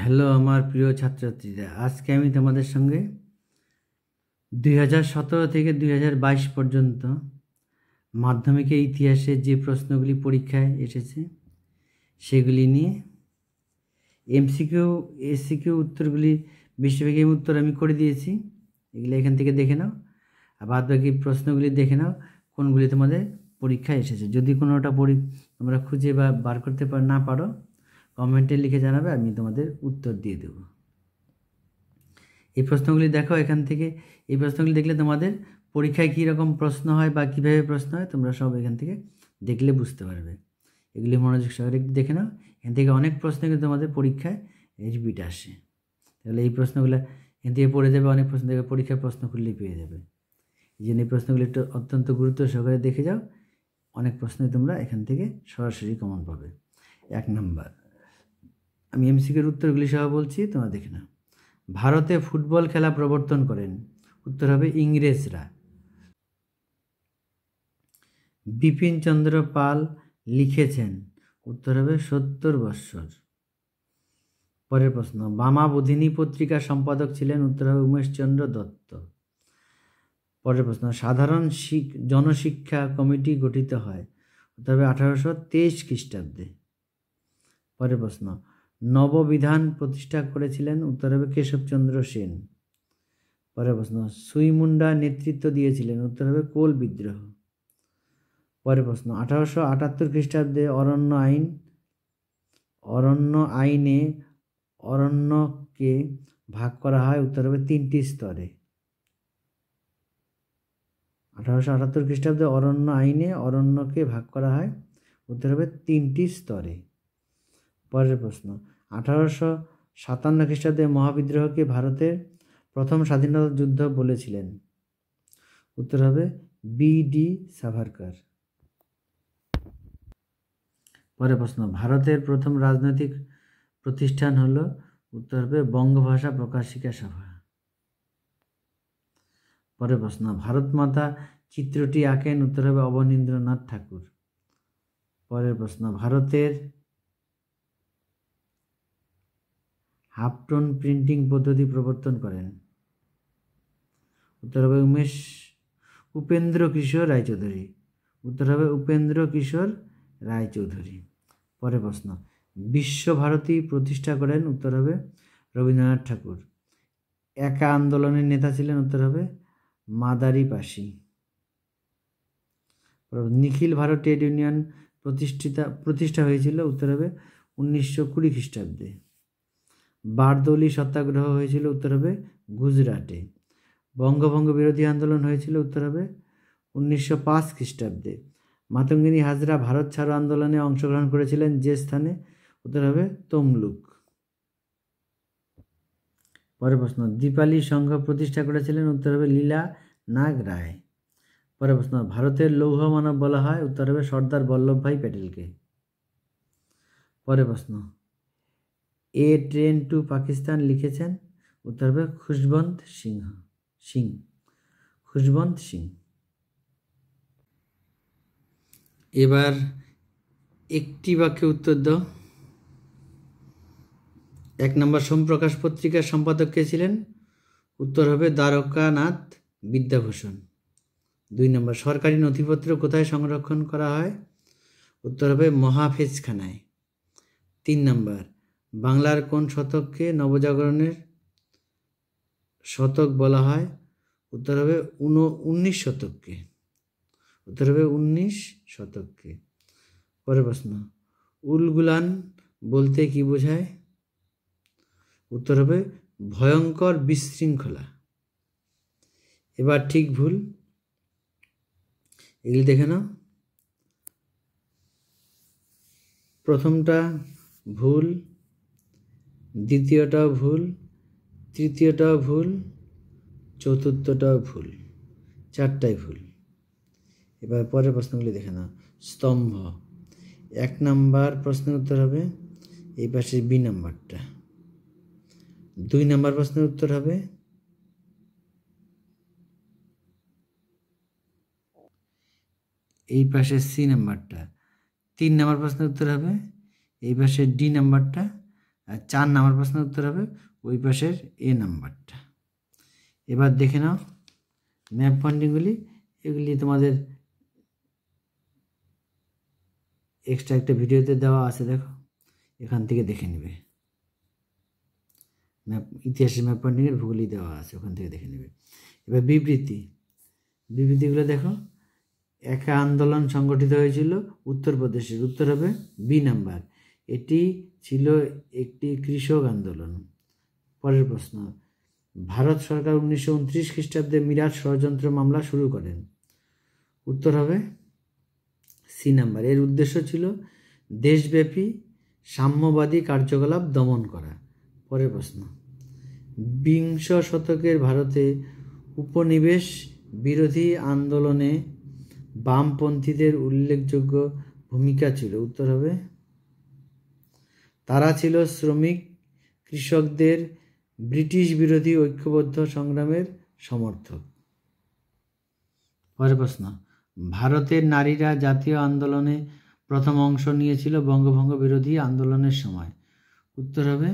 hello আমার প্রিয় ছাত্রছাত্রীরা আজকে আমি তোমাদের সঙ্গে দুই থেকে দুই পর্যন্ত মাধ্যমিকের ইতিহাসে যে প্রশ্নগুলি পরীক্ষায় এসেছে সেগুলি নিয়ে এমসিকিউ এসিকিউ উত্তরগুলি বেশিরভাগই উত্তর আমি করে দিয়েছি এগুলো এখান থেকে দেখে নাও আর বাদ বাকি প্রশ্নগুলি দেখে নাও কোনগুলি তোমাদের পরীক্ষায় এসেছে যদি কোনোটা পরি তোমরা খুঁজে বা বার করতে না পারো কমেন্টে লিখে জানাবে আমি তোমাদের উত্তর দিয়ে দেব এই প্রশ্নগুলি দেখো এখান থেকে এই প্রশ্নগুলি দেখলে তোমাদের পরীক্ষায় কী রকম প্রশ্ন হয় বা কীভাবে প্রশ্ন হয় তোমরা সব এখান থেকে দেখলে বুঝতে পারবে এগুলি মনোযোগ সহকারে একটু দেখে নাও এখান থেকে অনেক প্রশ্ন কিন্তু তোমাদের পরীক্ষায় এইচবিট আসে তাহলে এই প্রশ্নগুলো এখান থেকে পড়ে যাবে অনেক প্রশ্ন থেকে পরীক্ষার প্রশ্ন খুললেই পেয়ে যাবে এই জন্য এই প্রশ্নগুলো একটু অত্যন্ত গুরুত্ব সহকারে দেখে যাও অনেক প্রশ্নই তোমরা এখান থেকে সরাসরি কমন পাবে এক নম্বর আমি এমসিকের উত্তরগুলি সহ বলছি তোমরা দেখে না ভারতে ফুটবল খেলা প্রবর্তন করেন উত্তর হবে ইংরেজরা বিপিন চন্দ্র পাল লিখেছেন উত্তর হবে সত্তর বৎসর পরের প্রশ্ন বামা বুধিনী পত্রিকার সম্পাদক ছিলেন উত্তর হবে উমেশচন্দ্র দত্ত পরের প্রশ্ন সাধারণ জনশিক্ষা কমিটি গঠিত হয় উত্তর হবে আঠারোশো তেইশ খ্রিস্টাব্দে পরের প্রশ্ন নববিধান প্রতিষ্ঠা করেছিলেন উত্তর হবে কেশবচন্দ্র সেন পরের প্রশ্ন সুইমুন্ডা নেতৃত্ব দিয়েছিলেন উত্তর হবে কোল বিদ্রোহ পরের প্রশ্ন আঠারোশো আটাত্তর খ্রিস্টাব্দে অরণ্য আইন অরণ্য আইনে অরণ্যকে ভাগ করা হয় উত্তর হবে তিনটি স্তরে আঠারোশো আটাত্তর খ্রিস্টাব্দে অরণ্য আইনে অরণ্যকে ভাগ করা হয় উত্তর হবে তিনটি স্তরে পরের প্রশ্ন আঠারোশো সাতান্ন খ্রিস্টাব্দে মহাবিদ্রোহকে ভারতের প্রথম স্বাধীনতা যুদ্ধ বলেছিলেন উত্তর হবে বি ডি সাভারকার পরে প্রশ্ন ভারতের প্রথম রাজনৈতিক প্রতিষ্ঠান হল উত্তর হবে বঙ্গভাষা প্রকাশিকা সভা পরে প্রশ্ন ভারত মাতা চিত্রটি আঁকেন উত্তর হবে অবনীন্দ্রনাথ ঠাকুর পরের প্রশ্ন ভারতের হাফটন প্রিন্টিং পদ্ধতি প্রবর্তন করেন উত্তর হবে উমেশ উপেন্দ্র কিশোর রায়চৌধুরী উত্তর হবে উপেন্দ্র কিশোর রায়চৌধুরী পরে প্রশ্ন বিশ্বভারতী প্রতিষ্ঠা করেন উত্তর হবে রবীন্দ্রনাথ ঠাকুর একা আন্দোলনের নেতা ছিলেন উত্তর হবে মাদারি পাশি নিখিল ভারত ট্রেড ইউনিয়ন প্রতিষ্ঠিতা প্রতিষ্ঠা হয়েছিল উত্তর হবে উনিশশো কুড়ি খ্রিস্টাব্দে বারদৌলি সত্যাগ্রহ হয়েছিল উত্তর হবে গুজরাটে বঙ্গভঙ্গ বিরোধী আন্দোলন হয়েছিল উত্তর হবে উনিশশো পাঁচ খ্রিস্টাব্দে মাতঙ্গিনী হাজরা ভারত ছাড়ো আন্দোলনে অংশগ্রহণ করেছিলেন যে স্থানে উত্তর হবে তমলুক পরের প্রশ্ন দীপালি সংঘ প্রতিষ্ঠা করেছিলেন উত্তর হবে লীলা নাগ রায় পরের প্রশ্ন ভারতের লৌহ মানব বলা হয় উত্তর হবে সর্দার বল্লভভাই প্যাটেলকে পরের প্রশ্ন এ ট্রেন টু পাকিস্তান লিখেছেন উত্তর হবে খুশবন্ত সিংহ সিং খুশবন্ত সিং এবার একটি বাক্যে উত্তর দাও এক নম্বর সোমপ্রকাশ পত্রিকার সম্পাদক কে ছিলেন উত্তর হবে দ্বারকানাথ বিদ্যাভূষণ দুই নম্বর সরকারি নথিপত্র কোথায় সংরক্ষণ করা হয় উত্তর হবে মহাফেজখানায় তিন নম্বর বাংলার কোন শতককে নবজাগরণের শতক বলা হয় উত্তর হবে উন উনিশ শতককে উত্তর হবে উনিশ শতককে পরের প্রশ্ন উলগুলান বলতে কি বোঝায় উত্তর হবে ভয়ঙ্কর বিশৃঙ্খলা এবার ঠিক ভুল এগুলি দেখে নাও প্রথমটা ভুল দ্বিতীয়টাও ভুল তৃতীয়টাও ভুল চতুর্থটাও ভুল চারটাই ভুল এবার পরের প্রশ্নগুলি দেখে নাও স্তম্ভ এক নাম্বার প্রশ্নের উত্তর হবে এই পাশে বি নাম্বারটা দুই নাম্বার প্রশ্নের উত্তর হবে এই পাশে সি নাম্বারটা তিন নাম্বার প্রশ্নের উত্তর হবে এই পাশে ডি নাম্বারটা চার নাম্বার প্রশ্নের উত্তর হবে ওই পাশের এ নাম্বারটা এবার দেখে নাও ম্যাপ ফান্ডিংগুলি এগুলি তোমাদের এক্সট্রা একটা ভিডিওতে দেওয়া আছে দেখো এখান থেকে দেখে নেবে ম্যাপ ইতিহাসের ম্যাপ ফান্ডিংয়ের ভূগোলই দেওয়া আছে ওখান থেকে দেখে নেবে এবার বিবৃতি বিবৃতিগুলো দেখো একা আন্দোলন সংগঠিত হয়েছিল উত্তরপ্রদেশের উত্তর হবে বি নাম্বার এটি ছিল একটি কৃষক আন্দোলন পরের প্রশ্ন ভারত সরকার উনিশশো উনত্রিশ খ্রিস্টাব্দে মিরাট ষড়যন্ত্র মামলা শুরু করেন উত্তর হবে সি নাম্বার এর উদ্দেশ্য ছিল দেশব্যাপী সাম্যবাদী কার্যকলাপ দমন করা পরের প্রশ্ন বিংশ শতকের ভারতে উপনিবেশ বিরোধী আন্দোলনে বামপন্থীদের উল্লেখযোগ্য ভূমিকা ছিল উত্তর হবে তারা ছিল শ্রমিক কৃষকদের ব্রিটিশ বিরোধী ঐক্যবদ্ধ সংগ্রামের সমর্থক পরের প্রশ্ন ভারতের নারীরা জাতীয় আন্দোলনে প্রথম অংশ নিয়েছিল বঙ্গভঙ্গ বিরোধী আন্দোলনের সময় উত্তর হবে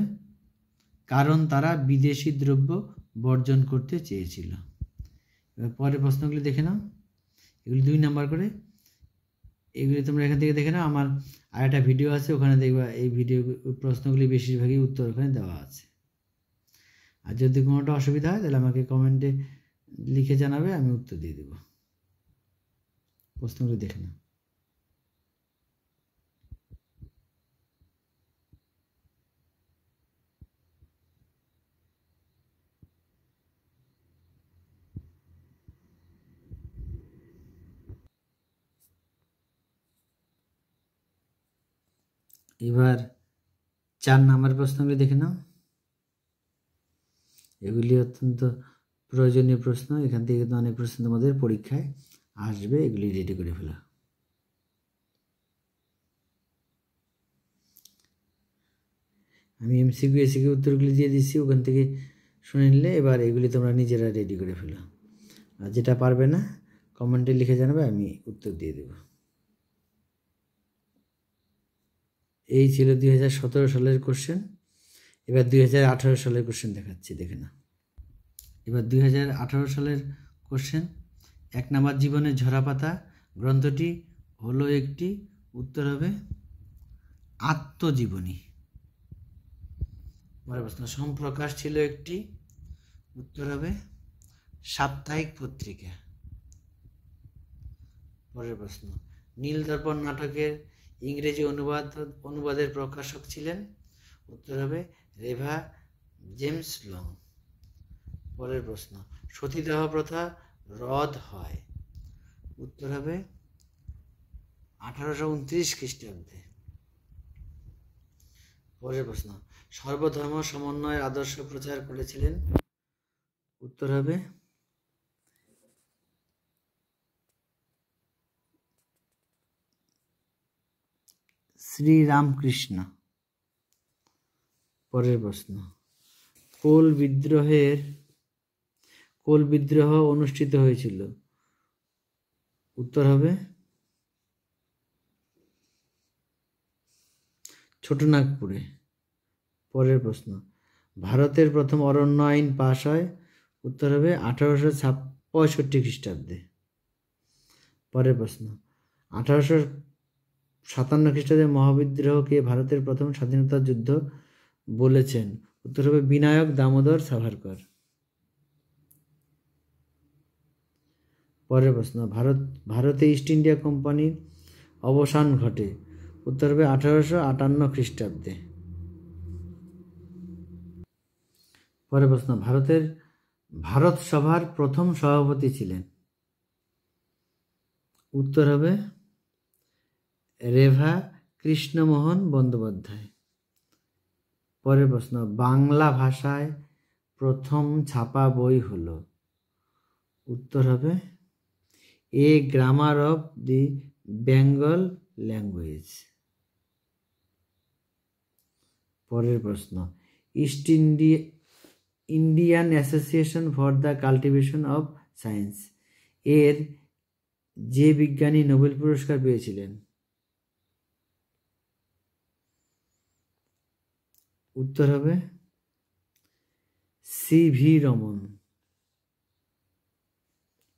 কারণ তারা বিদেশি দ্রব্য বর্জন করতে চেয়েছিল পরের প্রশ্নগুলি দেখে নাও এগুলি দুই নাম্বার করে এগুলি তোমরা এখান থেকে দেখে নাও আমার আর একটা ভিডিও আছে ওখানে দেখবা এই ভিডিও প্রশ্নগুলি বেশিরভাগই উত্তর ওখানে দেওয়া আছে আর যদি কোনোটা অসুবিধা হয় তাহলে আমাকে কমেন্টে লিখে জানাবে আমি উত্তর দিয়ে দেবো প্রশ্নগুলি দেখে নাও এবার চার নাম্বার প্রশ্নগুলি দেখে নাও এগুলি অত্যন্ত প্রয়োজনীয় প্রশ্ন এখান থেকে কিন্তু অনেক প্রশ্ন তোমাদের পরীক্ষায় আসবে এগুলি রেডি করে ফেলা আমি এমসিকিউ এসিকিউ উত্তরগুলি দিয়ে দিচ্ছি ওখান থেকে শুনে নিলে এবার এগুলি তোমরা নিজেরা রেডি করে ফেলো আর যেটা পারবে না কমেন্টে লিখে জানাবে আমি উত্তর দিয়ে দেবো এই ছিল দুই সালের কোশ্চেন এবার দুই সালের কোশ্চেন দেখাচ্ছি দেখে না এবার দুই সালের কোশ্চেন এক নাম্বার জীবনের ঝরাপাতা গ্রন্থটি হলো একটি উত্তর হবে আত্মজীবনী পরে প্রশ্ন সম্প্রকাশ ছিল একটি উত্তর হবে সাপ্তাহিক পত্রিকা পরের প্রশ্ন নীল দর্পণ নাটকের ইংরেজি অনুবাদ অনুবাদের প্রকাশক ছিলেন উত্তর হবে রেভা জেমস লং পরের প্রশ্ন সতীদাহ প্রথা রদ হয় উত্তর হবে আঠারোশো উনত্রিশ খ্রিস্টাব্দে পরের প্রশ্ন সর্বধর্ম সমন্বয়ের আদর্শ প্রচার করেছিলেন উত্তর হবে শ্রীরামকৃষ্ণ পরের প্রশ্ন কোল বিদ্রোহের কোল বিদ্রোহ অনুষ্ঠিত হয়েছিল উত্তর হবে ছোটনাগপুরে পরের প্রশ্ন ভারতের প্রথম অরণ্য আইন পাশ হয় উত্তর হবে আঠারোশো পঁয়ষট্টি খ্রিস্টাব্দে পরের প্রশ্ন আঠারোশো সাতান্ন খ্রিস্টাব্দে মহাবিদ্রোহকে ভারতের প্রথম স্বাধীনতা যুদ্ধ বলেছেন উত্তর হবে বিনায়ক দামোদর সাভারকর পরের প্রশ্ন ভারত ভারতে ইস্ট ইন্ডিয়া কোম্পানির অবসান ঘটে উত্তর হবে আঠারোশো আটান্ন খ্রিস্টাব্দে পরের প্রশ্ন ভারতের ভারত সভার প্রথম সভাপতি ছিলেন উত্তর হবে রেভা কৃষ্ণমোহন বন্দ্যোপাধ্যায় পরের প্রশ্ন বাংলা ভাষায় প্রথম ছাপা বই হল উত্তর হবে a grammar of the Bengal language পরের প্রশ্ন east India Indian association for the cultivation of science এর যে বিজ্ঞানী নোবেল পুরস্কার পেয়েছিলেন উত্তর হবে সি ভি রমন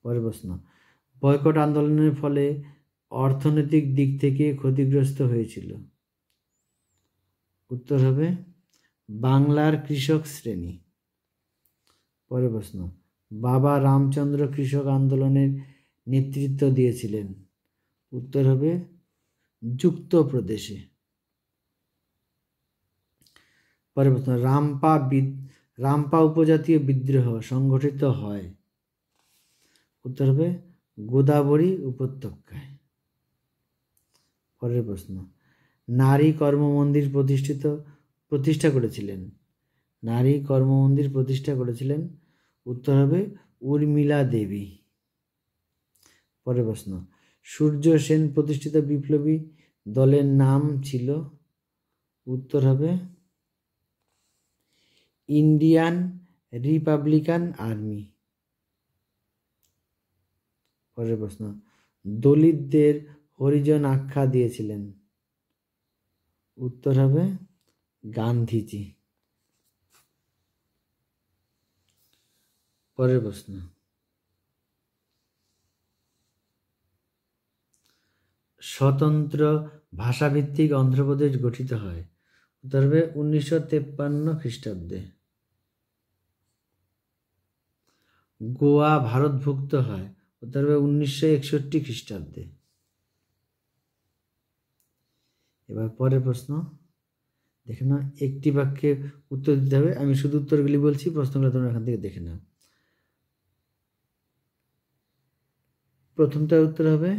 পরের প্রশ্ন বয়কট আন্দোলনের ফলে অর্থনৈতিক দিক থেকে ক্ষতিগ্রস্ত হয়েছিল উত্তর হবে বাংলার কৃষক শ্রেণী পরের প্রশ্ন বাবা রামচন্দ্র কৃষক আন্দোলনের নেতৃত্ব দিয়েছিলেন উত্তর হবে যুক্ত প্রদেশে পরিবর্তন রামপা রামপা উপজাতীয় বিদ্রোহ সংঘটিত হয় উত্তর হবে গোদাবরী উপত্যকায় পরের প্রশ্ন নারী কর্মমন্দির প্রতিষ্ঠিত প্রতিষ্ঠা করেছিলেন নারী কর্মমন্দির প্রতিষ্ঠা করেছিলেন উত্তর হবে উর্মিলা দেবী পরের প্রশ্ন সূর্য সেন প্রতিষ্ঠিত বিপ্লবী দলের নাম ছিল উত্তর হবে ইন্ডিয়ান রিপাবলিকান আর্মি পরের প্রশ্ন দলিতদের হরিজন আখ্যা দিয়েছিলেন উত্তর হবে গান্ধীজি পরের প্রশ্ন স্বতন্ত্র ভাষাভিত্তিক অন্ধ্রপ্রদেশ গঠিত হয় উত্তর হবে উনিশশো তেপ্পান্ন খ্রিস্টাব্দে গোয়া ভারতভুক্ত হয় অর্থাৎ উনিশশো একষট্টি খ্রিস্টাব্দে এবার পরের প্রশ্ন দেখে না একটি বাক্যে উত্তর দিতে হবে আমি শুধু উত্তরগুলি বলছি প্রশ্নগুলো তোমরা এখান থেকে দেখে নাও প্রথমটার উত্তর হবে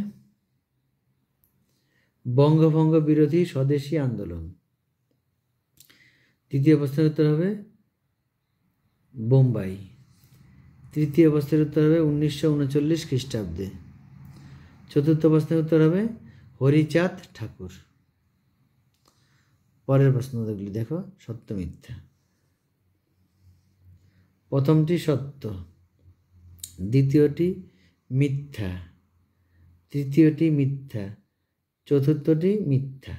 বঙ্গভঙ্গ বিরোধী স্বদেশী আন্দোলন দ্বিতীয় প্রশ্নের উত্তর হবে বোম্বাই তৃতীয় প্রশ্নের উত্তর হবে উনিশশো উনচল্লিশ খ্রিস্টাব্দে চতুর্থ প্রশ্নের উত্তর হবে হরিচাঁদ ঠাকুর পরের প্রশ্ন দেখলি দেখো সত্য মিথ্যা প্রথমটি সত্য দ্বিতীয়টি মিথ্যা তৃতীয়টি মিথ্যা চতুর্থটি মিথ্যা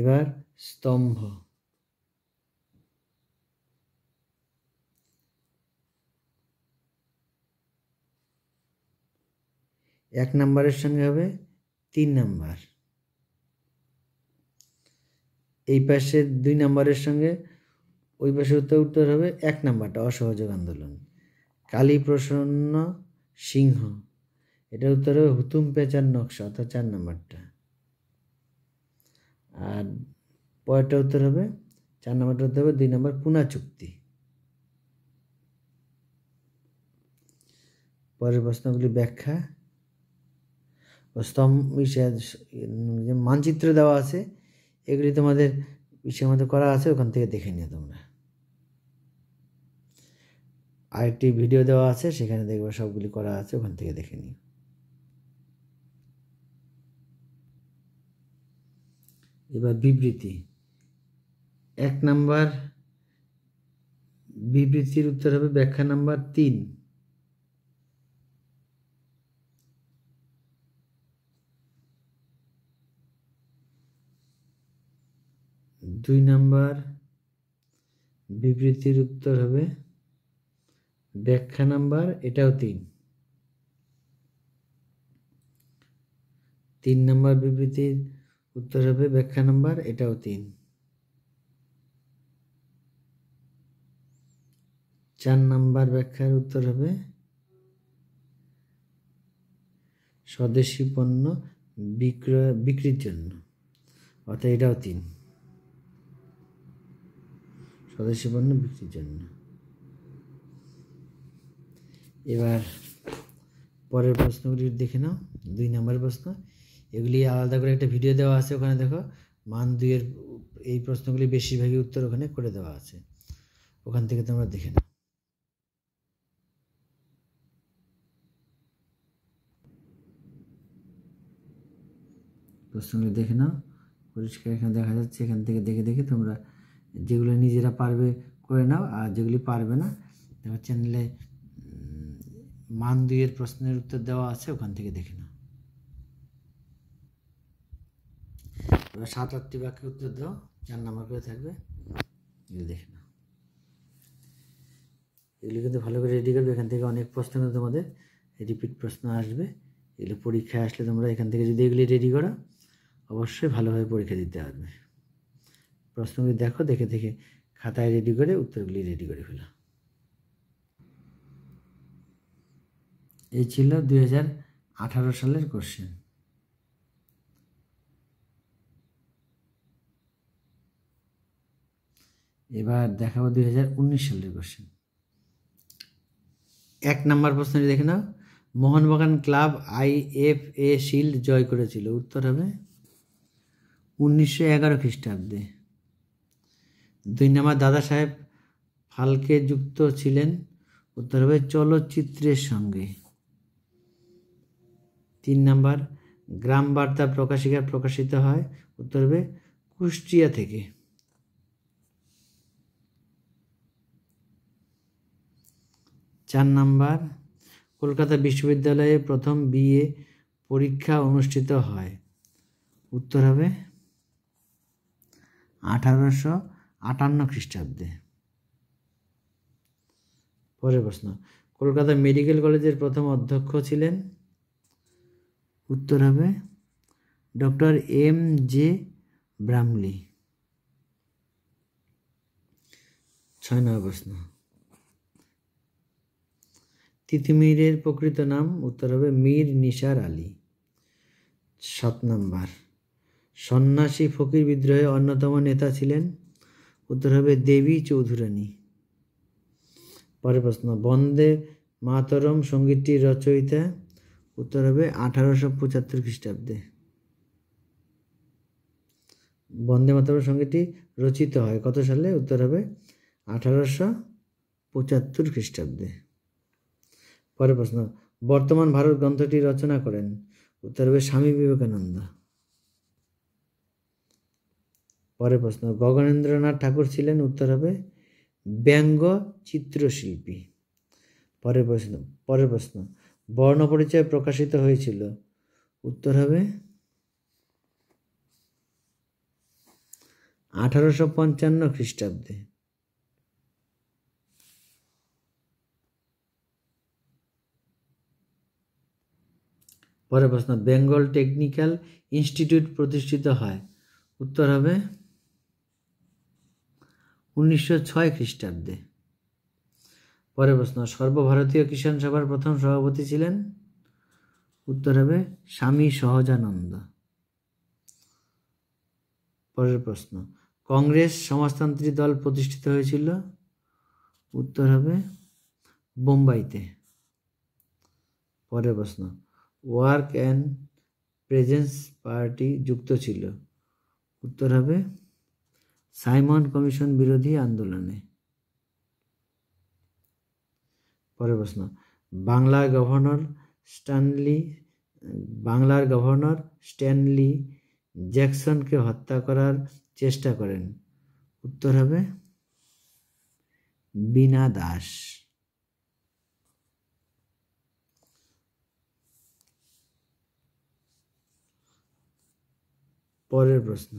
এবার স্তম্ভ এক নাম্বারের সঙ্গে হবে তিন নাম্বার এই পাশে দুই নাম্বারের সঙ্গে ওই পাশে উত্তর উত্তর হবে এক নাম্বারটা অসহযোগ আন্দোলন কালী প্রসন্ন সিংহ এটা উত্তর হবে হুতুম পেঁচার নকশা অর্থাৎ চার নাম্বারটা আর পরেরটা উত্তর হবে চার নাম্বারটা উত্তর হবে দুই নাম্বার পুনা চুক্তি পরের প্রশ্নগুলি ব্যাখ্যা স্তম্ভ মানচিত্র দেওয়া আছে এগুলি তোমাদের বিষয় মতো করা আছে ওখান থেকে দেখে নিও তোমরা আরেকটি ভিডিও দেওয়া আছে সেখানে দেখবে সবগুলি করা আছে ওখান থেকে দেখে নিও এবার বিবৃতি এক নাম্বার বিবৃতির উত্তর হবে ব্যাখ্যা নাম্বার তিন দুই নাম্বার বিবৃতির উত্তর হবে ব্যাখ্যা নাম্বার এটাও তিন তিন নাম্বার বিবৃতির উত্তর হবে ব্যাখ্যা নাম্বার এটাও তিন চার নাম্বার ব্যাখ্যার উত্তর হবে স্বদেশি পণ্য বিক্রয় বিক্রির জন্য অর্থাৎ এটাও তিন স্বদেশি পণ্য বিক্রির জন্য এবার পরের প্রশ্নগুলি দেখে নাও দুই নম্বর প্রশ্ন এগুলি আলাদা করে একটা ভিডিও দেওয়া আছে ওখানে দেখো মান দুইয়ের এই প্রশ্নগুলি বেশিরভাগই উত্তর ওখানে করে দেওয়া আছে ওখান থেকে তোমরা দেখে নাও প্রশ্নগুলি দেখে নাও পরিষ্কার এখানে দেখা যাচ্ছে এখান থেকে দেখে দেখে তোমরা যেগুলো নিজেরা পারবে করে নাও আর যেগুলি পারবে না দেখো চ্যানেলে মান দুইয়ের প্রশ্নের উত্তর দেওয়া আছে ওখান থেকে দেখে নাও এবার সাত আটটি বাক্যের উত্তর দাও চার নাম্বার করে থাকবে এগুলো দেখে নাও এগুলো কিন্তু ভালো করে রেডি করবে এখান থেকে অনেক প্রশ্ন তোমাদের রিপিট প্রশ্ন আসবে এগুলো পরীক্ষায় আসলে তোমরা এখান থেকে যদি এগুলি রেডি করো অবশ্যই ভালোভাবে পরীক্ষা দিতে পারবে প্রশ্নগুলি দেখো দেখে দেখে খাতায় রেডি করে উত্তরগুলি রেডি করে ফেলো এই ছিল দুই সালের কোশ্চেন এবার দেখাবো দুই হাজার সালের কোশ্চেন এক নম্বর প্রশ্নটি দেখে নাও Mohun Bagan club I F A shield জয় করেছিল উত্তর হবে উনিশশো এগারো খ্রিস্টাব্দে দুই নম্বর দাদা সাহেব ফালকে যুক্ত ছিলেন উত্তর হবে চলচ্চিত্রের সঙ্গে তিন নাম্বার গ্রাম বার্তা প্রকাশিকা প্রকাশিত হয় উত্তর হবে কুষ্টিয়া থেকে চার নম্বর কলকাতা বিশ্ববিদ্যালয়ে প্রথম বিএ পরীক্ষা অনুষ্ঠিত হয় উত্তর হবে আঠারোশো আটান্ন খ্রিস্টাব্দে পরের প্রশ্ন কলকাতা মেডিকেল কলেজের প্রথম অধ্যক্ষ ছিলেন উত্তর হবে ডক্টর এম জে ব্রামলি ছয় নম্বর প্রশ্ন তিতুমিরের প্রকৃত নাম উত্তর হবে মীর নিসার আলী সাত নম্বর সন্ন্যাসী ফকির বিদ্রোহে অন্যতম নেতা ছিলেন উত্তর হবে দেবী চৌধুরানী পরের প্রশ্ন বন্দে মাতরম সঙ্গীতটির রচয়িতা উত্তর হবে আঠারোশো পঁচাত্তর খ্রিস্টাব্দে বন্দে মাতরম সঙ্গীতটি রচিত হয় কত সালে উত্তর হবে আঠারোশো পঁচাত্তর খ্রিস্টাব্দে পরের প্রশ্ন বর্তমান ভারত গ্রন্থটি রচনা করেন উত্তর হবে স্বামী বিবেকানন্দ পরের প্রশ্ন গগনেন্দ্রনাথ ঠাকুর ছিলেন উত্তর হবে ব্যঙ্গ চিত্রশিল্পী পরের প্রশ্ন পরের প্রশ্ন বর্ণ পরিচয় প্রকাশিত হয়েছিল উত্তর হবে আঠারোশো পঞ্চান্ন খ্রিস্টাব্দে পরের প্রশ্ন বেঙ্গল টেকনিক্যাল ইনস্টিটিউট প্রতিষ্ঠিত হয় উত্তর হবে উনিশশো ছয় খ্রিস্টাব্দে পরের প্রশ্ন সর্বভারতীয় কিষাণ সভার প্রথম সভাপতি ছিলেন উত্তর হবে স্বামী সহজানন্দ পরের প্রশ্ন কংগ্রেস সমাজতান্ত্রিক দল প্রতিষ্ঠিত হয়েছিল উত্তর হবে বোম্বাইতে পরের প্রশ্ন ওয়ার্ক অ্যান্ড প্রেজেন্স পার্টি যুক্ত ছিল উত্তর হবে সাইমন কমিশন বিরোধী আন্দোলনে পরের প্রশ্ন বাংলার গভর্নর স্ট্যানলি বাংলার গভর্নর স্ট্যানলি জ্যাকসনকে হত্যা করার চেষ্টা করেন উত্তর হবে বিনা দাস পরের প্রশ্ন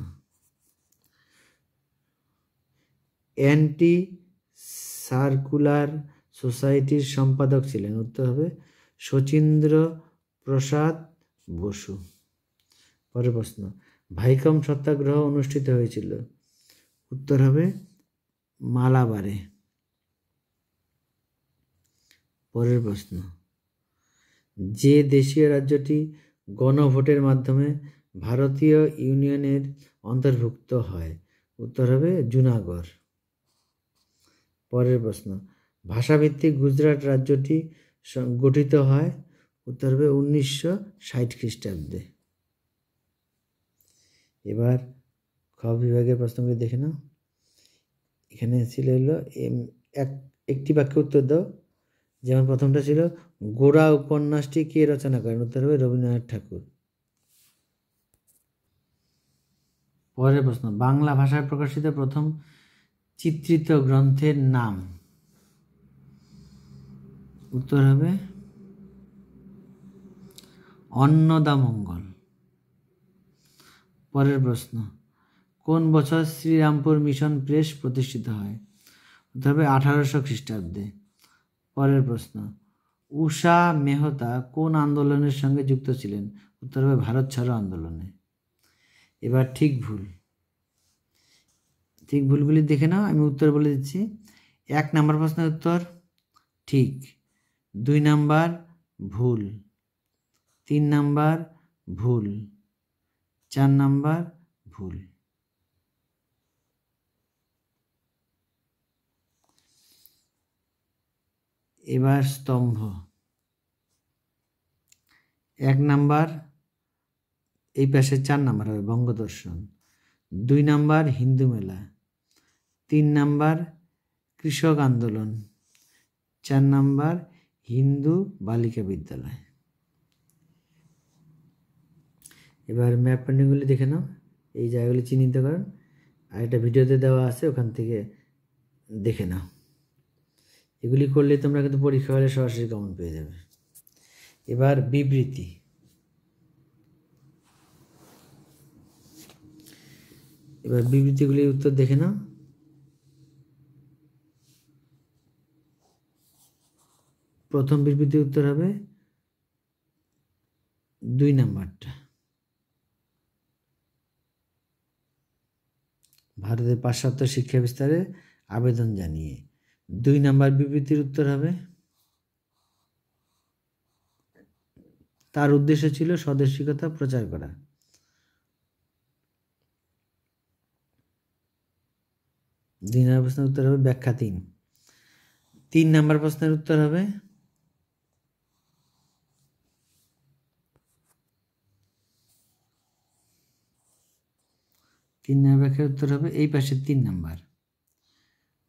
অ্যান্টি সার্কুলার সোসাইটির সম্পাদক ছিলেন উত্তর হবে শচীন্দ্র প্রসাদ বসু পরের প্রশ্ন ভাইকম সত্যাগ্রহ অনুষ্ঠিত হয়েছিল উত্তর হবে মালাবারে পরের প্রশ্ন যে দেশীয় রাজ্যটি গণভোটের মাধ্যমে ভারতীয় ইউনিয়নের অন্তর্ভুক্ত হয় উত্তর হবে জুনাগড় পরের প্রশ্ন ভাষাভিত্তিক গুজরাট রাজ্যটি গঠিত হয় উত্তর হবে উনিশশো ষাট খ্রিস্টাব্দে এবার খ বিভাগের প্রশ্নগুলি দেখে নাও এখানে ছিল এম এক একটি বাক্যে উত্তর দাও যেমন প্রথমটা ছিল গোড়া উপন্যাসটি কে রচনা করেন উত্তর হবে রবীন্দ্রনাথ ঠাকুর পরের প্রশ্ন বাংলা ভাষায় প্রকাশিত প্রথম চিত্রিত গ্রন্থের নাম উত্তর হবে অন্নদামঙ্গল পরের প্রশ্ন কোন বছর শ্রীরামপুর মিশন প্রেস প্রতিষ্ঠিত হয় উত্তর হবে আঠারোশো খ্রিস্টাব্দে পরের প্রশ্ন উষা মেহতা কোন আন্দোলনের সঙ্গে যুক্ত ছিলেন উত্তর হবে ভারত ছাড়ো আন্দোলনে এবার ঠিক ভুল ঠিক ভুলগুলি দেখে নাও আমি উত্তর বলে দিচ্ছি এক নাম্বার প্রশ্নের উত্তর ঠিক দুই নাম্বার ভুল তিন নাম্বার ভুল চার নাম্বার ভুল এবার স্তম্ভ এক নাম্বার এই পাশে চার নাম্বার হবে বঙ্গদর্শন দুই নাম্বার হিন্দু মেলা তিন নাম্বার কৃষক আন্দোলন চার নাম্বার হিন্দু বালিকা বিদ্যালয় এবার ম্যাপ প্যান্ডিংগুলি দেখে নাও এই জায়গাগুলি চিহ্নিত করেন আর একটা ভিডিওতে দেওয়া আছে ওখান থেকে দেখে নাও এগুলি করলে তোমরা কিন্তু পরীক্ষা হলে সরাসরি কমন পেয়ে যাবে এবার বিবৃতি এবার বিবৃতিগুলির উত্তর দেখে নাও প্রথম বিবৃতির উত্তর হবে দুই নাম্বারটা ভারতের পাশ্চাত্য শিক্ষা বিস্তারে আবেদন জানিয়ে দুই নাম্বার বিবৃতির উত্তর হবে তার উদ্দেশ্য ছিল স্বদেশিকতা প্রচার করা দুই নম্বর প্রশ্নের উত্তর হবে ব্যাখ্যা তিন তিন নাম্বার প্রশ্নের উত্তর হবে তিন ব্যাখ্যার উত্তর হবে এই পাশে তিন নম্বর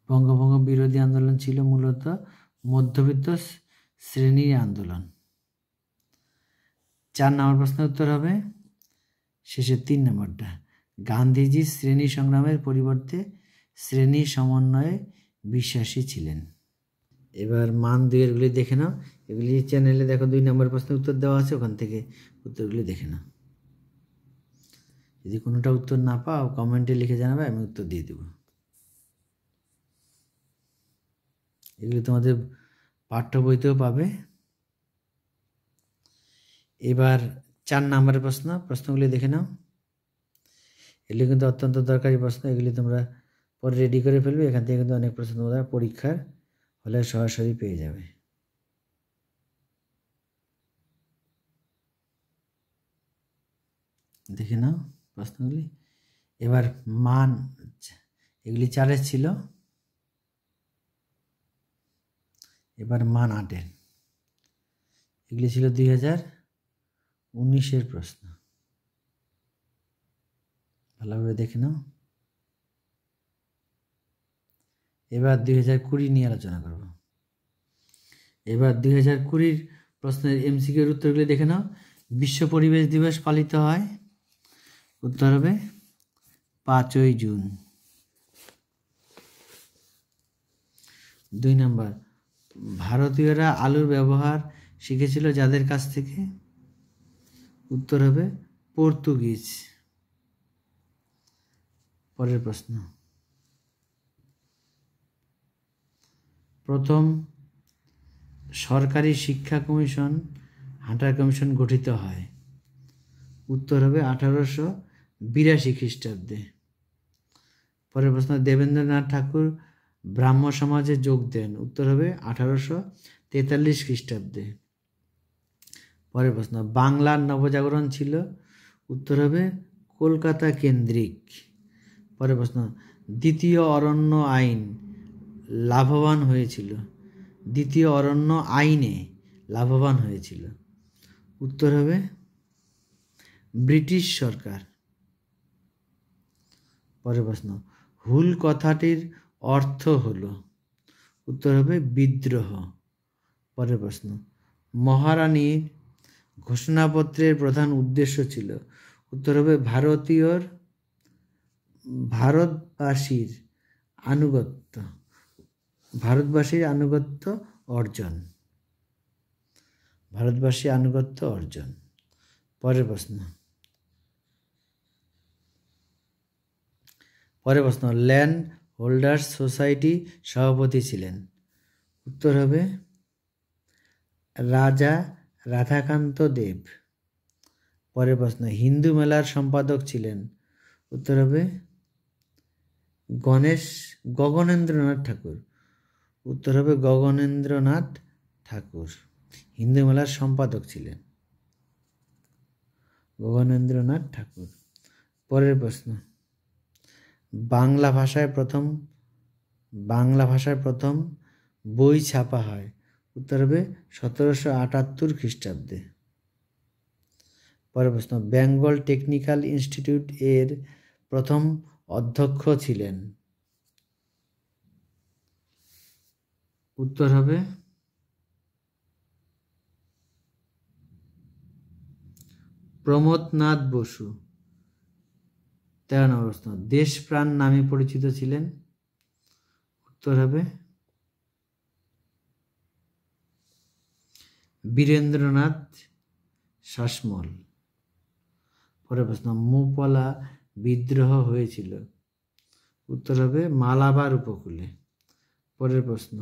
বঙ্গভঙ্গ বিরোধী আন্দোলন ছিল মূলত মধ্যবিত্ত শ্রেণীর আন্দোলন চার নম্বর প্রশ্নের উত্তর হবে শেষে তিন নম্বরটা গান্ধীজি শ্রেণী সংগ্রামের পরিবর্তে শ্রেণী সমন্বয়ে বিশ্বাসী ছিলেন এবার মান দুয়েরগুলি দেখে নাও এগুলি চ্যানেলে দেখো দুই নম্বর প্রশ্নের উত্তর দেওয়া আছে ওখান থেকে উত্তরগুলি দেখে নাও যদি কোনোটা উত্তর না পাও কমেন্টে লিখে জানাবে আমি উত্তর দিয়ে দেব এগুলো তোমাদের পাঠ্য বইতেও পাবে এবার চার নাম্বারের প্রশ্ন প্রশ্নগুলি দেখে নাও এগুলি কিন্তু অত্যন্ত দরকারি প্রশ্ন এগুলি তোমরা পরে রেডি করে ফেলবে এখান থেকে কিন্তু অনেক প্রশ্ন তোমরা পরীক্ষার হলে সরাসরি পেয়ে যাবে দেখে নাও প্রশ্নগুলি এবার মান এগুলি চারের ছিল এবার মান আটের এগুলি ছিল দুই হাজার উনিশের প্রশ্ন ভালোভাবে দেখে নাও এবার দুই হাজার কুড়ি নিয়ে আলোচনা করব এবার দুই হাজার কুড়ির প্রশ্নের এমসিকিউর উত্তরগুলি দেখে নাও বিশ্ব পরিবেশ দিবস পালিত হয় উত্তর হবে পাঁচই জুন দুই নম্বর ভারতীয়রা আলুর ব্যবহার শিখেছিল যাদের কাছ থেকে উত্তর হবে পর্তুগিজ পরের প্রশ্ন প্রথম সরকারি শিক্ষা কমিশন হান্টার কমিশন গঠিত হয় উত্তর হবে আঠারোশো বিরাশি খ্রিস্টাব্দে পরের প্রশ্ন দেবেন্দ্রনাথ ঠাকুর ব্রাহ্ম সমাজে যোগ দেন উত্তর হবে আঠারোশো তেতাল্লিশ খ্রিস্টাব্দে পরের প্রশ্ন বাংলার নবজাগরণ ছিল উত্তর হবে কলকাতা কেন্দ্রিক পরের প্রশ্ন দ্বিতীয় অরণ্য আইন লাভবান হয়েছিল দ্বিতীয় অরণ্য আইনে লাভবান হয়েছিল উত্তর হবে ব্রিটিশ সরকার পরের প্রশ্ন হুল কথাটির অর্থ হল উত্তর হবে বিদ্রোহ পরের প্রশ্ন মহারানীর ঘোষণাপত্রের প্রধান উদ্দেশ্য ছিল উত্তর হবে ভারতীয়র ভারতবাসীর আনুগত্য ভারতবাসীর আনুগত্য অর্জন ভারতবাসী আনুগত্য অর্জন পরের প্রশ্ন পরের প্রশ্ন ল্যান্ড হোল্ডার্স সোসাইটি সভাপতি ছিলেন উত্তর হবে রাজা রাধাকান্ত দেব পরের প্রশ্ন হিন্দু মেলার সম্পাদক ছিলেন উত্তর হবে গণেশ গগনেন্দ্রনাথ ঠাকুর উত্তর হবে গগনেন্দ্রনাথ ঠাকুর হিন্দু মেলার সম্পাদক ছিলেন গগনেন্দ্রনাথ ঠাকুর পরের প্রশ্ন বাংলা ভাষায় প্রথম বাংলা ভাষায় প্রথম বই ছাপা হয় উত্তর হবে সতেরোশো আটাত্তর খ্রিস্টাব্দে পরের প্রশ্ন বেঙ্গল টেকনিক্যাল ইনস্টিটিউট এর প্রথম অধ্যক্ষ ছিলেন উত্তর হবে প্রমোদনাথ বসু তেরো নম্বর প্রশ্ন দেশপ্রাণ নামে পরিচিত ছিলেন উত্তর হবে বীরেন্দ্রনাথ শাসমল পরের প্রশ্ন মোপলা বিদ্রোহ হয়েছিল উত্তর হবে মালাবার উপকূলে পরের প্রশ্ন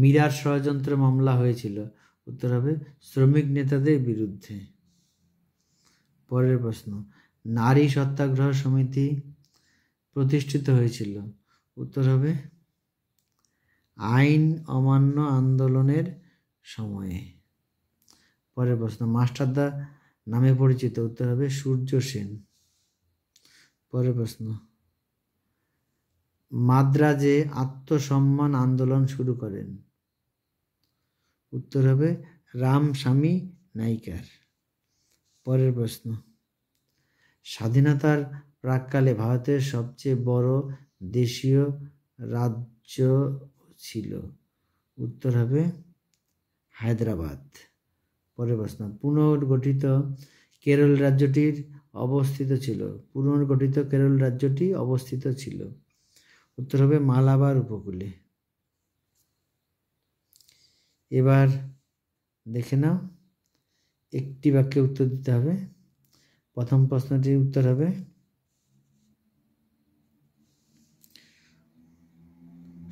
মীরার ষড়যন্ত্র মামলা হয়েছিল উত্তর হবে শ্রমিক নেতাদের বিরুদ্ধে পরের প্রশ্ন নারী সত্যাগ্রহ সমিতি প্রতিষ্ঠিত হয়েছিল উত্তর হবে আইন অমান্য আন্দোলনের সময়ে পরের প্রশ্ন মাস্টারদা নামে পরিচিত উত্তর হবে সূর্য সেন পরের প্রশ্ন মাদ্রাজে আত্মসম্মান আন্দোলন শুরু করেন উত্তর হবে রামস্বামী নাইকার পরের প্রশ্ন স্বাধীনতার প্রাককালে ভারতের সবচেয়ে বড় দেশীয় রাজ্য ছিল উত্তর হবে হায়দ্রাবাদ পরের প্রশ্ন পুনর্গঠিত কেরল রাজ্যটির অবস্থিত ছিল পুনর্গঠিত কেরল রাজ্যটি অবস্থিত ছিল উত্তর হবে মালাবার উপকূলে এবার দেখে নাও একটি বাক্যে উত্তর দিতে হবে প্রথম প্রশ্নটির উত্তর হবে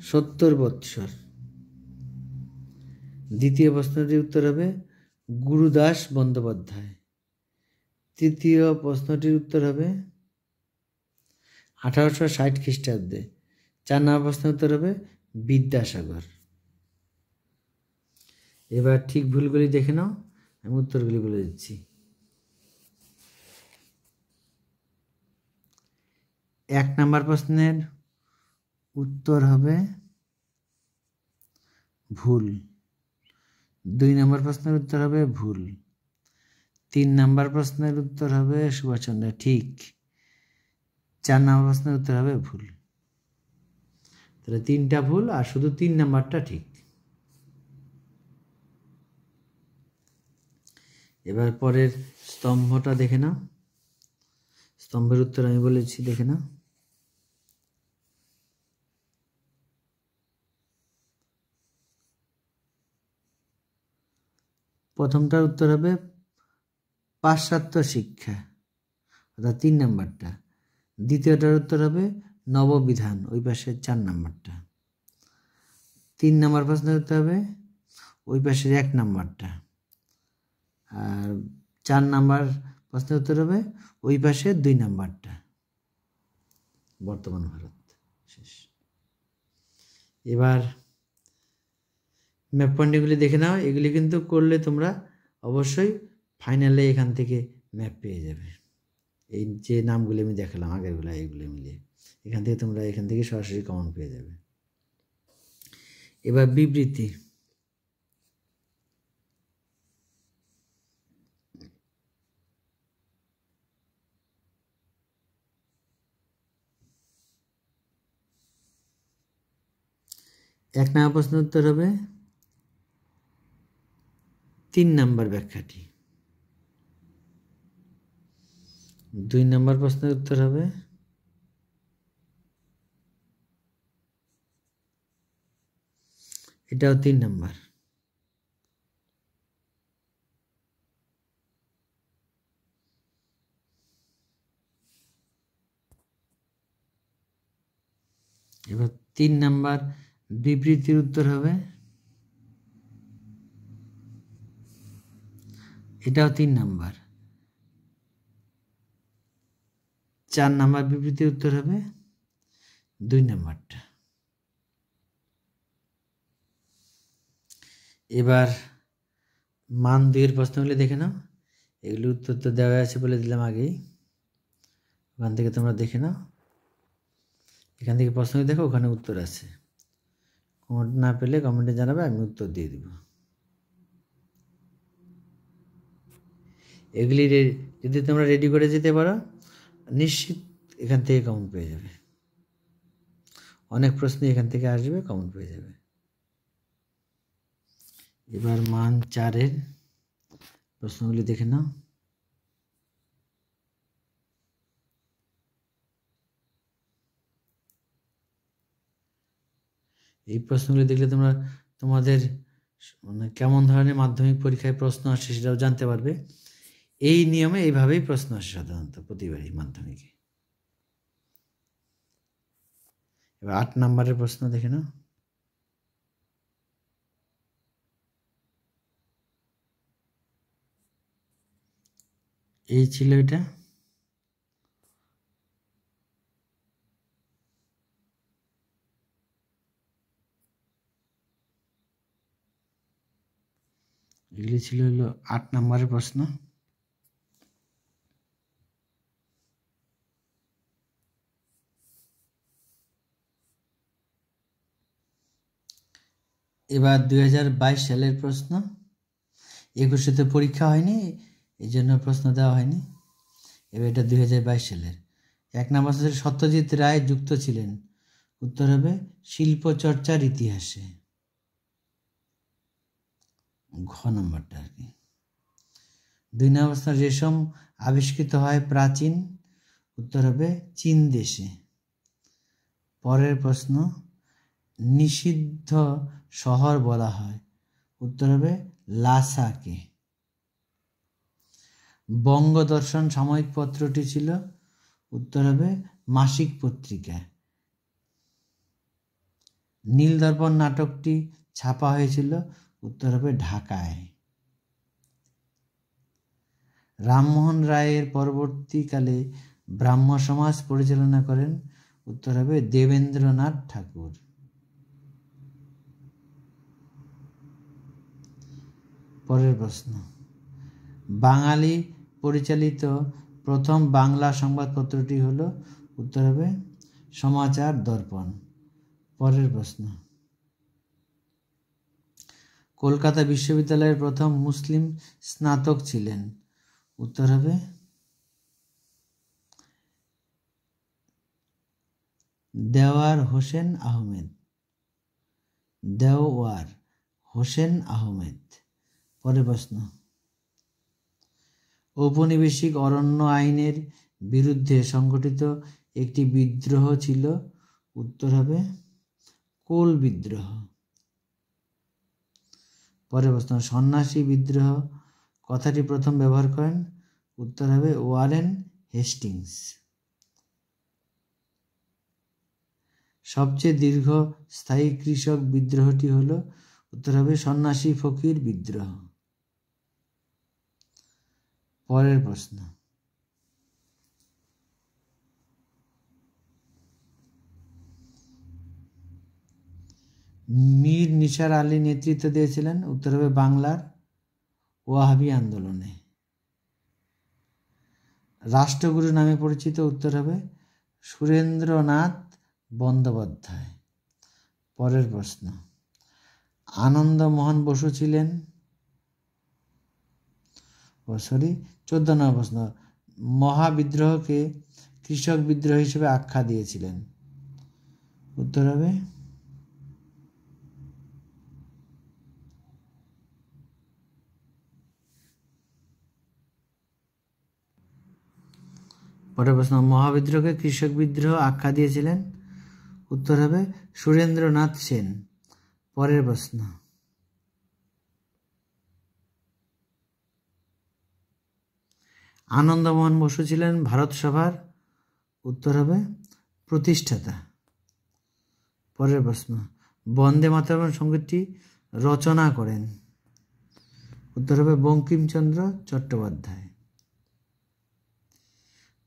সত্তর বৎসর দ্বিতীয় প্রশ্নটির উত্তর হবে গুরুদাস বন্দ্যোপাধ্যায় তৃতীয় প্রশ্নটির উত্তর হবে আঠারোশো ষাট খ্রিস্টাব্দে চার নম্বর প্রশ্নের উত্তর হবে বিদ্যাসাগর এবার ঠিক ভুলগুলি দেখে নাও আমি উত্তরগুলি বলে দিচ্ছি এক নাম্বার প্রশ্নের উত্তর হবে ভুল দুই নাম্বার প্রশ্নের উত্তর হবে ভুল তিন নাম্বার প্রশ্নের উত্তর হবে সুভাষচন্দ্র ঠিক চার নাম্বার প্রশ্নের উত্তর হবে ভুল তাহলে তিনটা ভুল আর শুধু তিন নাম্বারটা ঠিক এবার পরের স্তম্ভটা দেখে না স্তম্ভের উত্তর আমি বলেছি দেখে না প্রথমটার উত্তর হবে পাশ্চাত্য শিক্ষা অর্থাৎ তিন নাম্বারটা দ্বিতীয়টার উত্তর হবে নববিধান ওই পাশে চার নাম্বারটা তিন নাম্বার প্রশ্নের উত্তর হবে ওই পাশের এক নাম্বারটা আর চার নাম্বার প্রশ্নের উত্তর হবে ওই পাশে দুই নাম্বারটা বর্তমান ভারত শেষ এবার ম্যাপ দেখে নাও এগুলি কিন্তু করলে তোমরা অবশ্যই ফাইনালে এখান থেকে ম্যাপ পেয়ে যাবে এই যে নামগুলি আমি দেখালাম আগেরগুলো এগুলো মিলিয়ে এখান থেকে তোমরা এখান থেকে সরাসরি কমন পেয়ে যাবে এবার বিবৃতি এক নম্বর প্রশ্নের উত্তর হবে তিন নম্বর ব্যাখ্যাটি দুই নম্বর প্রশ্নের উত্তর হবে এটাও তিন নম্বর এবার তিন নাম্বার বিবৃতির উত্তর হবে এটাও তিন নাম্বার চার নাম্বার বিবৃতির উত্তর হবে দুই নাম্বারটা এবার মান দুইয়ের প্রশ্নগুলি দেখে নাও এগুলি উত্তর তো দেওয়া আছে বলে দিলাম আগেই ওখান থেকে তোমরা দেখে নাও এখান থেকে প্রশ্নগুলি দেখো ওখানে উত্তর আছে কমেন্ট না পেলে কমেন্টে জানাবে আমি উত্তর দিয়ে দেব এগুলি যদি তোমরা রেডি করে যেতে পারো নিশ্চিত এখান থেকে কমন পেয়ে যাবে অনেক প্রশ্ন এখান থেকে আসবে কমন পেয়ে যাবে এবার মান চারের প্রশ্নগুলি দেখে নাও এই প্রশ্নগুলি দেখলে তোমরা তোমাদের মানে কেমন ধরনের মাধ্যমিক পরীক্ষায় প্রশ্ন আসে সেটাও জানতে পারবে এই নিয়মে এইভাবেই প্রশ্ন আসে সাধারণত প্রতিবারই মাধ্যমিকে এবার আট নম্বরের প্রশ্ন দেখে নাও এই ছিল এটা এগুলি ছিল হলো আট নম্বরের প্রশ্ন এবার দুই সালের প্রশ্ন একুশেতে পরীক্ষা হয়নি এই জন্য প্রশ্ন দেওয়া হয়নি এবার এটা দুই সালের এক নম্বর সত্যজিৎ রায় যুক্ত ছিলেন উত্তর হবে শিল্পচর্চার ইতিহাসে ঘ নম্বরটা আর কি দুই নম্বর রেশম আবিষ্কৃত হয় প্রাচীন উত্তর হবে চীন দেশে পরের প্রশ্ন নিষিদ্ধ শহর বলা হয় উত্তর হবে লাসাকে বঙ্গদর্শন সাময়িক পত্রটি ছিল উত্তর হবে মাসিক পত্রিকা নীলদর্পণ নাটকটি ছাপা হয়েছিল উত্তর হবে ঢাকায় রামমোহন রায়ের পরবর্তীকালে ব্রাহ্ম সমাজ পরিচালনা করেন উত্তর হবে দেবেন্দ্রনাথ ঠাকুর পরের প্রশ্ন বাঙালি পরিচালিত প্রথম বাংলা সংবাদপত্রটি হল উত্তর হবে সমাচার দর্পণ পরের প্রশ্ন কলকাতা বিশ্ববিদ্যালয়ের প্রথম মুসলিম স্নাতক ছিলেন উত্তর হবে দেওয়ার হোসেন আহমেদ দেওয়ার হোসেন আহমেদ পরের প্রশ্ন ঔপনিবেশিক অরণ্য আইনের বিরুদ্ধে সংগঠিত একটি বিদ্রোহ ছিল উত্তর হবে কোল বিদ্রোহ পরের প্রশ্ন সন্ন্যাসী বিদ্রোহ কথাটি প্রথম ব্যবহার করেন উত্তর হবে ওয়ারেন হেস্টিংস সবচেয়ে দীর্ঘ স্থায়ী কৃষক বিদ্রোহটি হল উত্তর হবে সন্ন্যাসী ফকির বিদ্রোহ পরের প্রশ্ন মীর নিসার আলী নেতৃত্ব দিয়েছিলেন হবে বাংলার ওয়াহাবি আন্দোলনে রাষ্ট্রগুরু নামে পরিচিত উত্তর হবে সুরেন্দ্রনাথ বন্দ্যোপাধ্যায় পরের প্রশ্ন আনন্দমোহন বসু ছিলেন ও সরি চোদ্দ নম্বর প্রশ্ন মহাবিদ্রোহকে কৃষক বিদ্রোহ হিসেবে আখ্যা দিয়েছিলেন উত্তর হবে পরের প্রশ্ন মহাবিদ্রোহকে কৃষক বিদ্রোহ আখ্যা দিয়েছিলেন উত্তর হবে সুরেন্দ্রনাথ সেন পরের প্রশ্ন আনন্দমোহন বসু ছিলেন ভারত সভার উত্তর হবে প্রতিষ্ঠাতা পরের প্রশ্ন বন্দে মাতরম সঙ্গীতটি রচনা করেন উত্তর হবে বঙ্কিমচন্দ্র চট্টোপাধ্যায়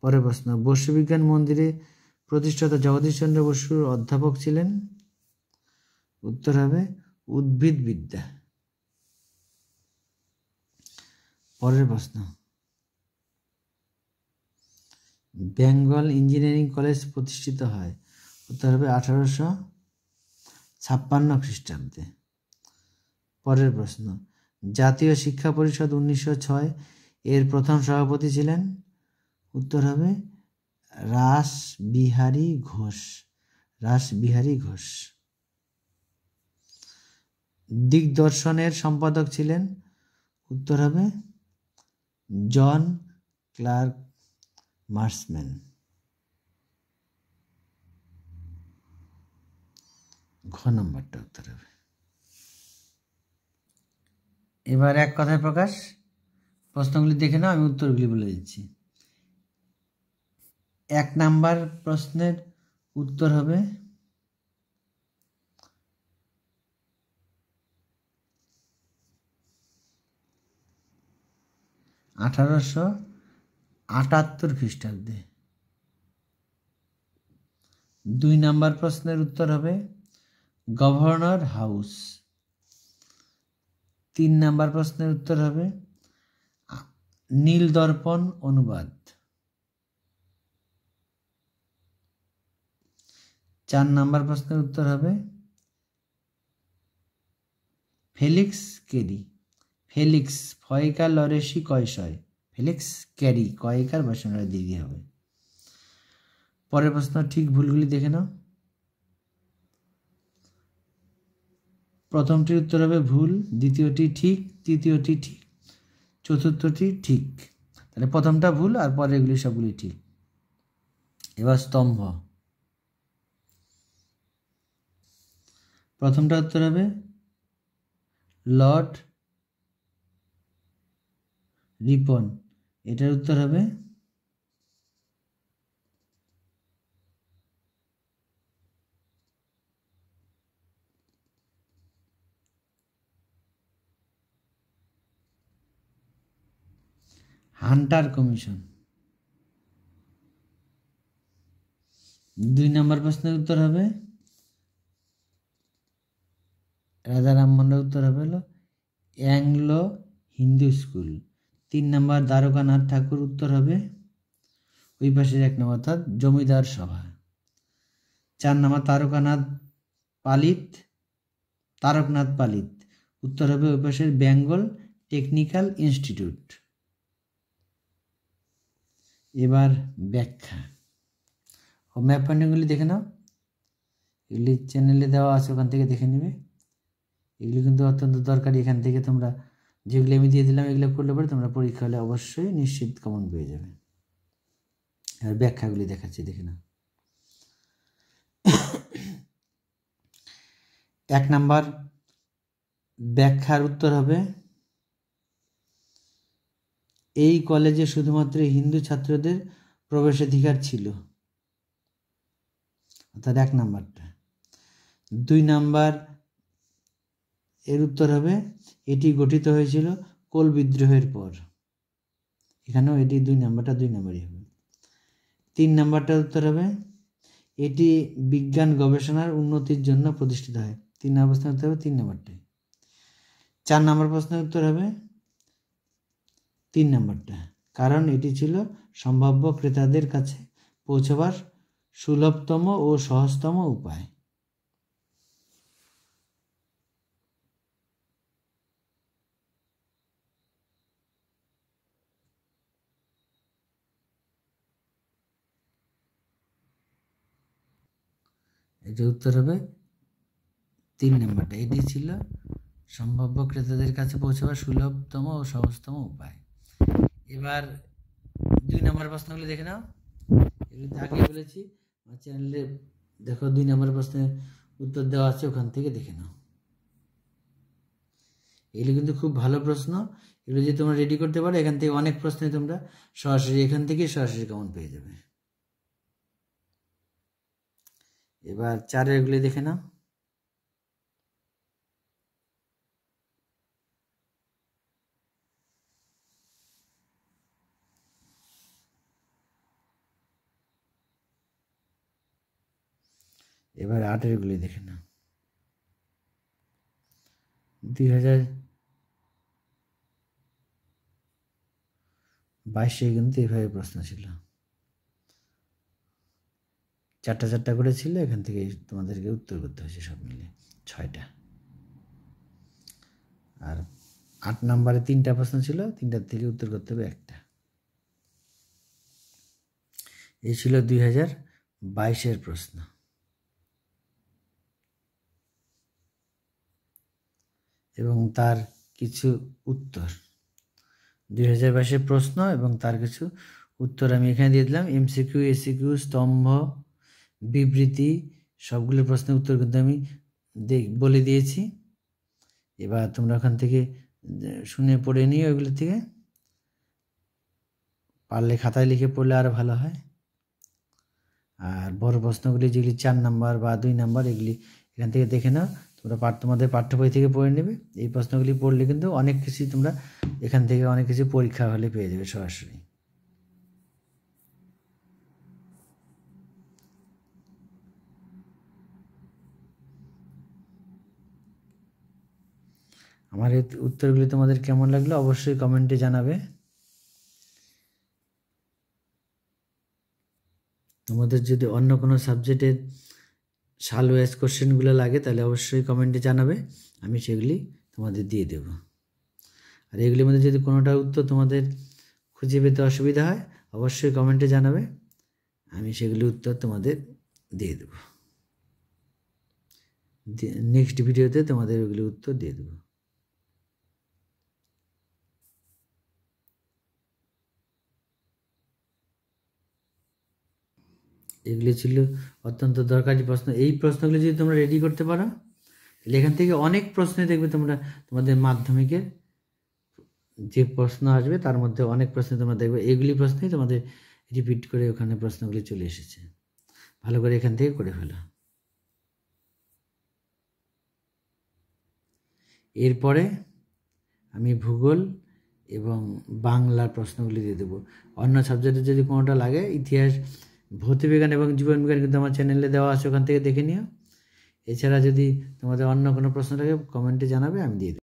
পরের প্রশ্ন বসু বিজ্ঞান মন্দিরে প্রতিষ্ঠাতা জগদীশচন্দ্র বসুর অধ্যাপক ছিলেন উত্তর হবে উদ্ভিদ বিদ্যা পরের প্রশ্ন বেঙ্গল ইঞ্জিনিয়ারিং কলেজ প্রতিষ্ঠিত হয় উত্তর হবে আঠারোশো ছাপ্পান্ন খ্রিস্টাব্দে পরের প্রশ্ন জাতীয় শিক্ষা পরিষদ উনিশশো ছয় এর প্রথম সভাপতি ছিলেন উত্তর হবে রাসবিহারী ঘোষ রাসবিহারী ঘোষ দিগদর্শনের সম্পাদক ছিলেন উত্তর হবে জন ক্লার্ক মার্সম্যান ঘ নম্বরটা উত্তর হবে এবার এক কথায় প্রকাশ প্রশ্নগুলি দেখে নাও আমি উত্তরগুলি বলে দিচ্ছি এক নাম্বার প্রশ্নের উত্তর হবে আঠারোশো আটাত্তর খ্রিস্টাব্দে দুই নাম্বার প্রশ্নের উত্তর হবে গভর্নর হাউস তিন নাম্বার প্রশ্নের উত্তর হবে নীল দর্পণ অনুবাদ চার নাম্বার প্রশ্নের উত্তর হবে ফেলিক্স কেরি ফেলিক্স ফয়কার লরেসি কয়শয় ফেলিক্স ক্যারি কয়েকার কয়কার দিয়ে দিদি হবে পরের প্রশ্ন ঠিক ভুলগুলি দেখে নাও প্রথমটির উত্তর হবে ভুল দ্বিতীয়টি ঠিক তৃতীয়টি ঠিক চতুর্থটি ঠিক তাহলে প্রথমটা ভুল আর এগুলি সবগুলি ঠিক এবার স্তম্ভ প্রথমটা উত্তর হবে লর্ড রিপন এটার উত্তর হবে হান্টার কমিশন দুই নম্বর প্রশ্নের উত্তর হবে রাজা রামমোহনের উত্তর হবে হলো অ্যাংলো হিন্দু স্কুল তিন নম্বর দ্বারকানাথ ঠাকুর উত্তর হবে ওই পাশের এক নম্বর অর্থাৎ জমিদার সভা চার নম্বর তারকানাথ পালিত তারকনাথ পালিত উত্তর হবে ওই পাশের বেঙ্গল টেকনিক্যাল ইনস্টিটিউট এবার ব্যাখ্যা ও ম্যাপ পয়েন্টগুলি দেখে নাও এগুলি চ্যানেলে দেওয়া আছে ওখান থেকে দেখে নেবে এগুলো কিন্তু অত্যন্ত দরকারি এখান থেকে তোমরা যেগুলো আমি দিয়ে দিলাম এগুলো করলে পরে তোমরা পরীক্ষা হলে অবশ্যই নিশ্চিত কমন পেয়ে যাবে আর ব্যাখ্যাগুলি দেখাচ্ছি দেখে না এক নাম্বার ব্যাখ্যার উত্তর হবে এই কলেজে শুধুমাত্র হিন্দু ছাত্রদের প্রবেশাধিকার ছিল অর্থাৎ এক নাম্বারটা দুই নাম্বার এর উত্তর হবে এটি গঠিত হয়েছিল কোল বিদ্রোহের পর এখানেও এটি দুই নাম্বারটা দুই নাম্বারই হবে তিন নাম্বারটার উত্তর হবে এটি বিজ্ঞান গবেষণার উন্নতির জন্য প্রতিষ্ঠিত হয় তিন নম্বর প্রশ্নের উত্তর হবে তিন নাম্বারটাই চার নাম্বার প্রশ্নের উত্তর হবে তিন নাম্বারটা কারণ এটি ছিল সম্ভাব্য ক্রেতাদের কাছে পৌঁছবার সুলভতম ও সহজতম উপায় এটা উত্তর হবে তিন নম্বরটা এটি ছিল সম্ভাব্য ক্রেতাদের কাছে পৌঁছাবার সুলভতম ও সহজতম উপায় এবার দুই নম্বর প্রশ্নগুলো দেখে নাও এগুলো আগে বলেছি আমার চ্যানেলে দেখো দুই নম্বর প্রশ্নের উত্তর দেওয়া আছে ওখান থেকে দেখে নাও এগুলি কিন্তু খুব ভালো প্রশ্ন এগুলো যদি তোমরা রেডি করতে পারো এখান থেকে অনেক প্রশ্নে তোমরা সরাসরি এখান থেকেই সরাসরি কেমন পেয়ে যাবে এবার চারের গুলি দেখে নাও এবার আটের গুলি দেখে নাও দুই হাজার বাইশে কিন্তু এভাবে প্রশ্ন ছিল চারটা চারটা করে ছিল এখান থেকে তোমাদেরকে উত্তর করতে হয়েছে সব মিলে ছয়টা আর আট নম্বরে তিনটা প্রশ্ন ছিল তিনটার থেকে উত্তর করতে হবে একটা এই ছিল দুই হাজার বাইশের প্রশ্ন এবং তার কিছু উত্তর দুই হাজার বাইশের প্রশ্ন এবং তার কিছু উত্তর আমি এখানে দিয়ে দিলাম এমসিকিউ এসিকিউ স্তম্ভ বিবৃতি সবগুলো প্রশ্নের উত্তর কিন্তু আমি বলে দিয়েছি এবার তোমরা ওখান থেকে শুনে পড়ে নিও ওইগুলো থেকে পারলে খাতায় লিখে পড়লে আরও ভালো হয় আর বড় প্রশ্নগুলি যেগুলি চার নাম্বার বা দুই নাম্বার এগুলি এখান থেকে দেখে নাও তোমরা পাঠ তোমাদের পাঠ্য বই থেকে পড়ে নেবে এই প্রশ্নগুলি পড়লে কিন্তু অনেক কিছুই তোমরা এখান থেকে অনেক কিছু পরীক্ষা হলে পেয়ে যাবে সরাসরি আমার এই উত্তরগুলি তোমাদের কেমন লাগলো অবশ্যই কমেন্টে জানাবে তোমাদের যদি অন্য কোনো সাবজেক্টের সাল ওয়াইজ কোশ্চেনগুলো লাগে তাহলে অবশ্যই কমেন্টে জানাবে আমি সেগুলি তোমাদের দিয়ে দেব আর এগুলির মধ্যে যদি কোনোটার উত্তর তোমাদের খুঁজে পেতে অসুবিধা হয় অবশ্যই কমেন্টে জানাবে আমি সেগুলি উত্তর তোমাদের দিয়ে দেব নেক্সট ভিডিওতে তোমাদের ওগুলি উত্তর দিয়ে দেবো এগুলি ছিল অত্যন্ত দরকারি প্রশ্ন এই প্রশ্নগুলি যদি তোমরা রেডি করতে পারো তাহলে এখান থেকে অনেক প্রশ্ন দেখবে তোমরা তোমাদের মাধ্যমিকের যে প্রশ্ন আসবে তার মধ্যে অনেক প্রশ্ন তোমরা দেখবে এগুলি প্রশ্নেই তোমাদের রিপিট করে ওখানে প্রশ্নগুলি চলে এসেছে ভালো করে এখান থেকে করে ফেলো এরপরে আমি ভূগোল এবং বাংলার প্রশ্নগুলি দিয়ে দেবো অন্য সাবজেক্টে যদি কোনোটা লাগে ইতিহাস ভৌতিবিজ্ঞান এবং জীবনবিজ্ঞান কিন্তু আমার চ্যানেলে দেওয়া আছে ওখান থেকে দেখে নিও এছাড়া যদি তোমাদের অন্য কোনো প্রশ্ন থাকে কমেন্টে জানাবে আমি দিয়ে দেবো